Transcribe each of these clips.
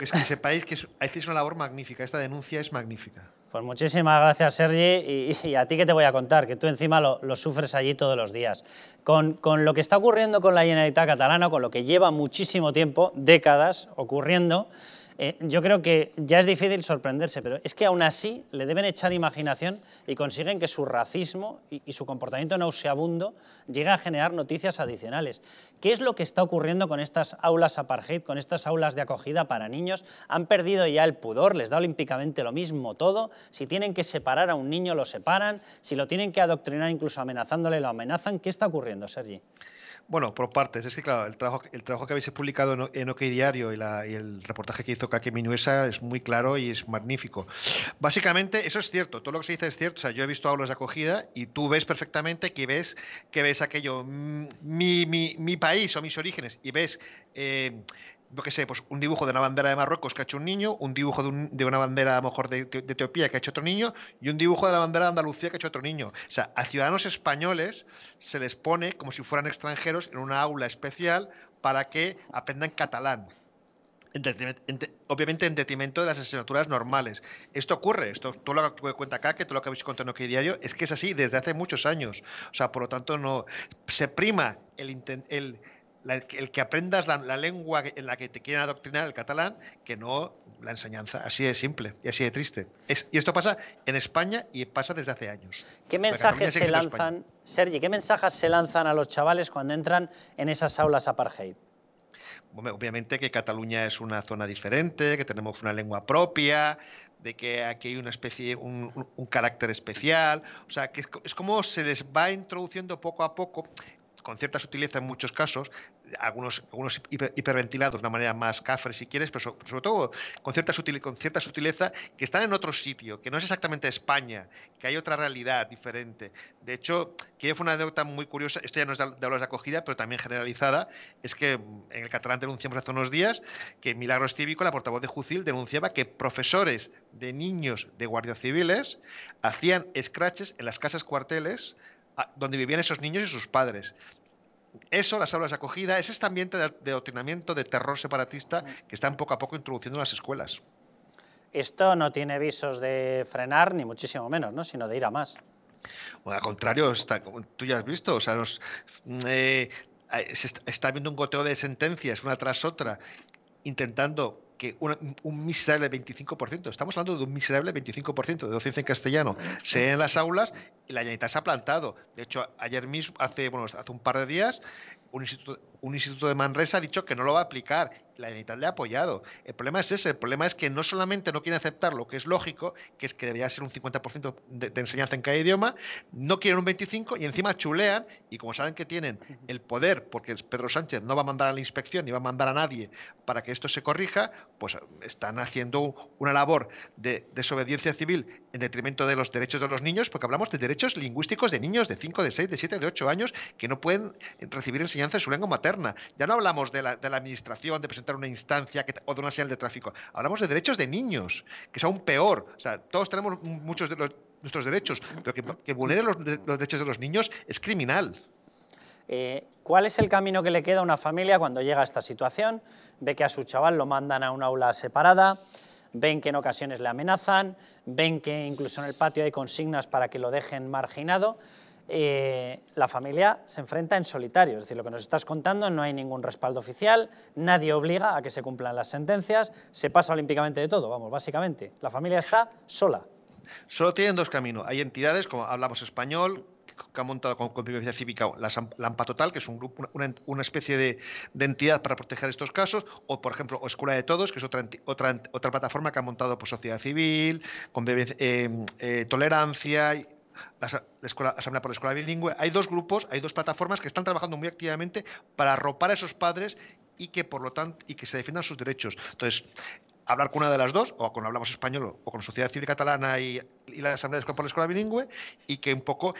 Es que sepáis que es, hacéis una labor magnífica, esta denuncia es magnífica. Pues muchísimas gracias, Sergi. Y, a ti que te voy a contar, que tú encima lo, sufres allí todos los días. Con, con, lo que está ocurriendo con la Generalitat catalana, con lo que lleva muchísimo tiempo, décadas ocurriendo, eh, yo creo que ya es difícil sorprenderse, pero es que aún así le deben echar imaginación y consiguen que su racismo y, y, su comportamiento nauseabundo llegue a generar noticias adicionales. ¿Qué es lo que está ocurriendo con estas aulas apartheid, con estas aulas de acogida para niños? Han perdido ya el pudor, les da olímpicamente lo mismo todo. Si tienen que separar a un niño, lo separan. Si lo tienen que adoctrinar incluso amenazándole, lo amenazan. ¿Qué está ocurriendo, Sergi? Bueno, por partes. Es que, claro, el trabajo, el trabajo que habéis publicado en, OK Diario y, el reportaje que hizo Kake Minuesa es muy claro y es magnífico. Básicamente, eso es cierto. Todo lo que se dice es cierto. O sea, yo he visto aulas de acogida y tú ves perfectamente que ves, que ves aquello, mm, mi, mi, mi país o mis orígenes, y ves eh, yo qué sé, pues un dibujo de una bandera de Marruecos que ha hecho un niño, un dibujo de, una bandera a lo mejor de, de, Etiopía que ha hecho otro niño y un dibujo de la bandera de Andalucía que ha hecho otro niño. O sea, a ciudadanos españoles se les pone como si fueran extranjeros en una aula especial para que aprendan catalán. obviamente en detrimento de las asignaturas normales. Esto ocurre, esto todo lo que cuenta acá, que todo lo que habéis contado aquí diario, es que es así desde hace muchos años. O sea, por lo tanto, no se prima el, el el que aprendas la, lengua en la que te quieren adoctrinar, el catalán, que no la enseñanza. Así de simple y así de triste. y esto pasa en España y pasa desde hace años. ¿Qué mensajes se lanzan, Sergi, qué mensajes se lanzan a los chavales cuando entran en esas aulas apartheid? Obviamente que Cataluña es una zona diferente, que tenemos una lengua propia, de que aquí hay una especie, un, carácter especial, o sea, que es, como se les va introduciendo poco a poco con cierta sutileza en muchos casos, algunos, algunos hiperventilados de una manera más cafre si quieres, pero, sobre todo con cierta, con sutileza, que están en otro sitio, que no es exactamente España, que hay otra realidad diferente. De hecho, que fue una anécdota muy curiosa, esto ya no es de, de acogida, pero también generalizada, es que en el catalán denunciamos hace unos días que Milagros Cívico, la portavoz de Jucil, denunciaba que profesores de niños de guardias civiles hacían scratches en las casas cuarteles donde vivían esos niños y sus padres. Eso, las aulas de acogida, es este ambiente de, de de terror separatista que están poco a poco introduciendo en las escuelas. Esto no tiene visos de frenar, ni muchísimo menos, ¿no? sino de ir a más. Bueno, al contrario, tú ya has visto, o sea, mm, eh, está, está, viendo un goteo de sentencias una tras otra, intentando que un, miserable 25%, estamos hablando de un miserable 25% de docencia en castellano, se en las aulas y la llanita se ha plantado. De hecho, ayer mismo, hace, bueno, hace un par de días, un instituto un instituto de Manresa ha dicho que no lo va a aplicar. La Generalitat le ha apoyado. El problema es ese. El problema es que no solamente no quieren aceptar lo que es lógico, que es que debería ser un 50% de, enseñanza en cada idioma, no quieren un 25% y encima chulean. Y como saben que tienen el poder, porque Pedro Sánchez no va a mandar a la inspección ni va a mandar a nadie para que esto se corrija, pues están haciendo una labor de desobediencia civil en detrimento de los derechos de los niños, porque hablamos de derechos lingüísticos de niños de 5, de 6, de 7, de 8 años que no pueden recibir enseñanza en su lengua materna ya no hablamos de la, administración, de presentar una instancia o de una señal de tráfico. Hablamos de derechos de niños, que es aún peor. sea, todos tenemos muchos de nuestros derechos, pero que, vulneren los, derechos de los niños es criminal. Eh, ¿Cuál es el camino que le queda a una familia cuando llega a esta situación? Ve que a su chaval lo mandan a una aula separada, ven que en ocasiones le amenazan, ven que incluso en el patio hay consignas para que lo dejen marginado. Eh, la familia se enfrenta en solitario. Es decir, lo que nos estás contando no hay ningún respaldo oficial, nadie obliga a que se cumplan las sentencias, se pasa olímpicamente de todo, vamos, básicamente. La familia está sola. Solo tienen dos caminos. Hay entidades, como hablamos español, que ha montado con, convivencia Cívica la, la, Total, que es un grupo, una, especie de, entidad para proteger estos casos, o por ejemplo, oscura Escuela de Todos, que es otra otra, plataforma que ha montado por pues, Sociedad Civil, con eh, eh, Tolerancia, la, Asamblea por la Escuela Bilingüe, hay dos grupos, hay dos plataformas que están trabajando muy activamente para arropar a esos padres y que por lo tanto y que se defiendan sus derechos. Entonces, hablar con una de las dos, o cuando Hablamos Español, o con Sociedad Civil Catalana y, la Asamblea por la Escuela Bilingüe, y que un poco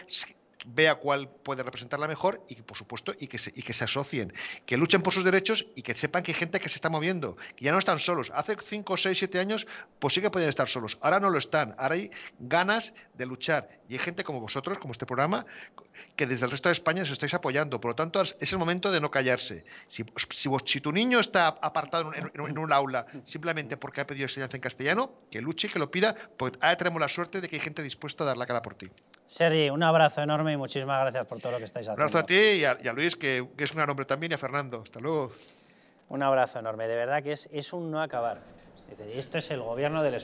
vea cuál puede representarla mejor y que, por supuesto, y que, y que se asocien, que luchen por sus derechos y que sepan que hay gente que se está moviendo, que ya no están solos. Hace 5, 6, 7 años, pues sí que podían estar solos. Ahora no lo están. Ahora hay ganas de luchar y hay gente como vosotros, como este programa, que desde el resto de España os estáis apoyando. Por lo tanto, es el momento de no callarse. Si, si tu niño está apartado en, un aula simplemente porque ha pedido enseñanza en castellano, que luche, que lo pida, porque ahora tenemos la suerte de que hay gente dispuesta a dar la cara por ti. Sergi, un abrazo enorme y muchísimas gracias por todo lo que estáis haciendo. Un abrazo a ti y a, Luis, que, es un gran hombre también, y a Fernando. Hasta luego. Un abrazo enorme. De verdad que es, un no acabar. esto es el gobierno del